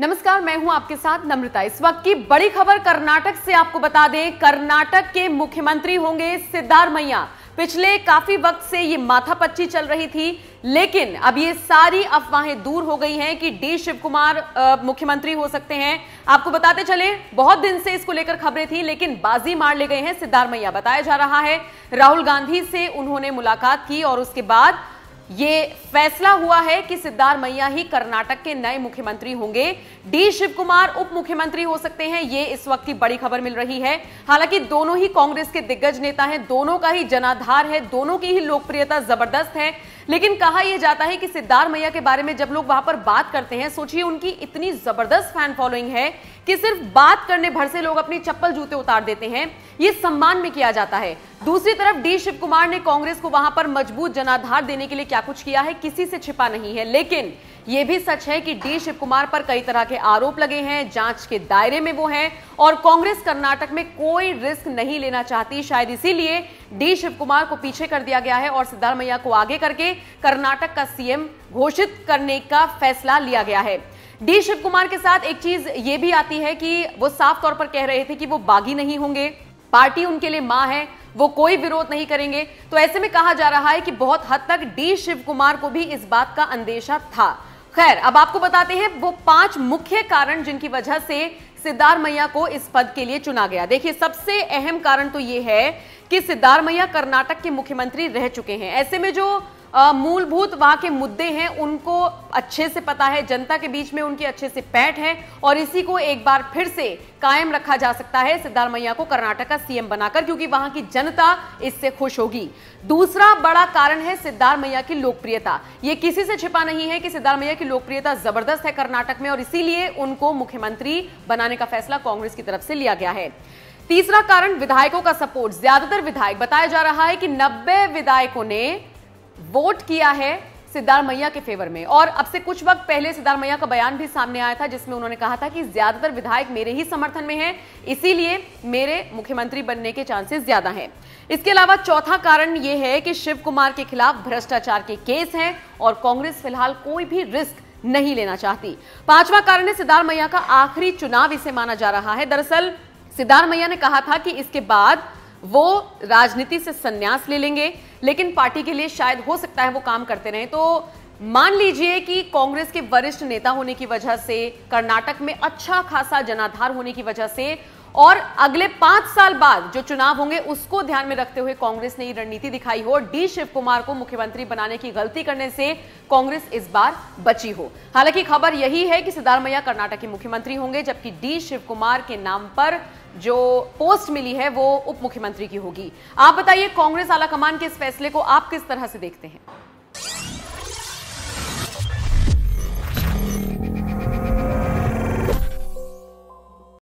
नमस्कार मैं हूं आपके साथ नम्रता इस वक्त की बड़ी खबर कर्नाटक से आपको बता दें कर्नाटक के मुख्यमंत्री होंगे सिद्धारमैया पिछले काफी वक्त से ये माथापच्ची चल रही थी लेकिन अब ये सारी अफवाहें दूर हो गई हैं कि डी शिव कुमार मुख्यमंत्री हो सकते हैं आपको बताते चले बहुत दिन से इसको लेकर खबरें थी लेकिन बाजी मार ले गए हैं सिद्धारमैया बताया जा रहा है राहुल गांधी से उन्होंने मुलाकात की और उसके बाद ये फैसला हुआ है कि मैया ही कर्नाटक के नए मुख्यमंत्री होंगे डी शिव कुमार उप मुख्यमंत्री हो सकते हैं ये इस वक्त की बड़ी खबर मिल रही है हालांकि दोनों ही कांग्रेस के दिग्गज नेता हैं दोनों का ही जनाधार है दोनों की ही लोकप्रियता जबरदस्त है लेकिन कहा यह जाता है कि मैया के बारे में जब लोग वहां पर बात करते हैं सोचिए उनकी इतनी जबरदस्त फैन फॉलोइंग है कि सिर्फ बात करने भर से लोग अपनी चप्पल जूते उतार देते हैं यह सम्मान में किया जाता है दूसरी तरफ डी शिव कुमार ने कांग्रेस को वहां पर मजबूत जनाधार देने के लिए क्या कुछ किया है किसी से छिपा नहीं है लेकिन यह भी सच है कि डी शिव कुमार पर कई तरह के आरोप लगे हैं जांच के दायरे में वो हैं और कांग्रेस कर्नाटक में कोई रिस्क नहीं लेना चाहती शायद इसीलिए डी शिव कुमार को पीछे कर दिया गया है और सिद्धारमैया को आगे करके कर्नाटक का सीएम घोषित करने का फैसला लिया गया है डी शिव कुमार के साथ एक चीज ये भी आती है कि वो साफ तौर पर कह रहे थे कि वो बागी नहीं होंगे पार्टी उनके लिए मां है वो कोई विरोध नहीं करेंगे तो ऐसे में कहा जा रहा है कि बहुत हद तक डी शिव कुमार को भी इस बात का अंदेशा था खैर अब आपको बताते हैं वो पांच मुख्य कारण जिनकी वजह से मैया को इस पद के लिए चुना गया देखिए सबसे अहम कारण तो ये है कि मैया कर्नाटक के मुख्यमंत्री रह चुके हैं ऐसे में जो मूलभूत वहां के मुद्दे हैं उनको अच्छे से पता है जनता के बीच में उनकी अच्छे से पैठ है और इसी को एक बार फिर से कायम रखा जा सकता है सिद्धारमैया को कर्नाटक का सीएम बनाकर क्योंकि वहां की जनता इससे खुश होगी दूसरा बड़ा कारण है सिद्धारमैया की लोकप्रियता ये किसी से छिपा नहीं है कि सिद्धारमैया की लोकप्रियता जबरदस्त है कर्नाटक में और इसीलिए उनको मुख्यमंत्री बनाने का फैसला कांग्रेस की तरफ से लिया गया है तीसरा कारण विधायकों का सपोर्ट ज्यादातर विधायक बताया जा रहा है कि 90 विधायकों ने वोट किया है सिद्धारमैया के फेवर में और अब से कुछ वक्त पहले सिद्धारमैया का बयान भी सामने आया था जिसमें उन्होंने कहा था कि ज्यादातर विधायक मेरे ही समर्थन में हैं इसीलिए मेरे मुख्यमंत्री बनने के चांसेस ज्यादा हैं इसके अलावा चौथा कारण ये है कि शिव कुमार के खिलाफ भ्रष्टाचार के केस हैं और कांग्रेस फिलहाल कोई भी रिस्क नहीं लेना चाहती पांचवा कारण है सिद्धारमैया का आखिरी चुनाव इसे माना जा रहा है दरअसल सिद्धारमैया ने कहा था कि इसके बाद वो राजनीति से संन्यास ले लेंगे लेकिन पार्टी के लिए शायद हो सकता है वो काम करते रहे तो मान लीजिए कि कांग्रेस के वरिष्ठ नेता होने की वजह से कर्नाटक में अच्छा खासा जनाधार होने की वजह से और अगले पांच साल बाद जो चुनाव होंगे उसको ध्यान में रखते हुए कांग्रेस ने ये रणनीति दिखाई हो डी शिव कुमार को मुख्यमंत्री बनाने की गलती करने से कांग्रेस इस बार बची हो हालांकि खबर यही है कि सिद्धारमैया कर्नाटक के मुख्यमंत्री होंगे जबकि डी शिव कुमार के नाम पर जो पोस्ट मिली है वो उप मुख्यमंत्री की होगी आप बताइए कांग्रेस आला कमान के इस फैसले को आप किस तरह से देखते हैं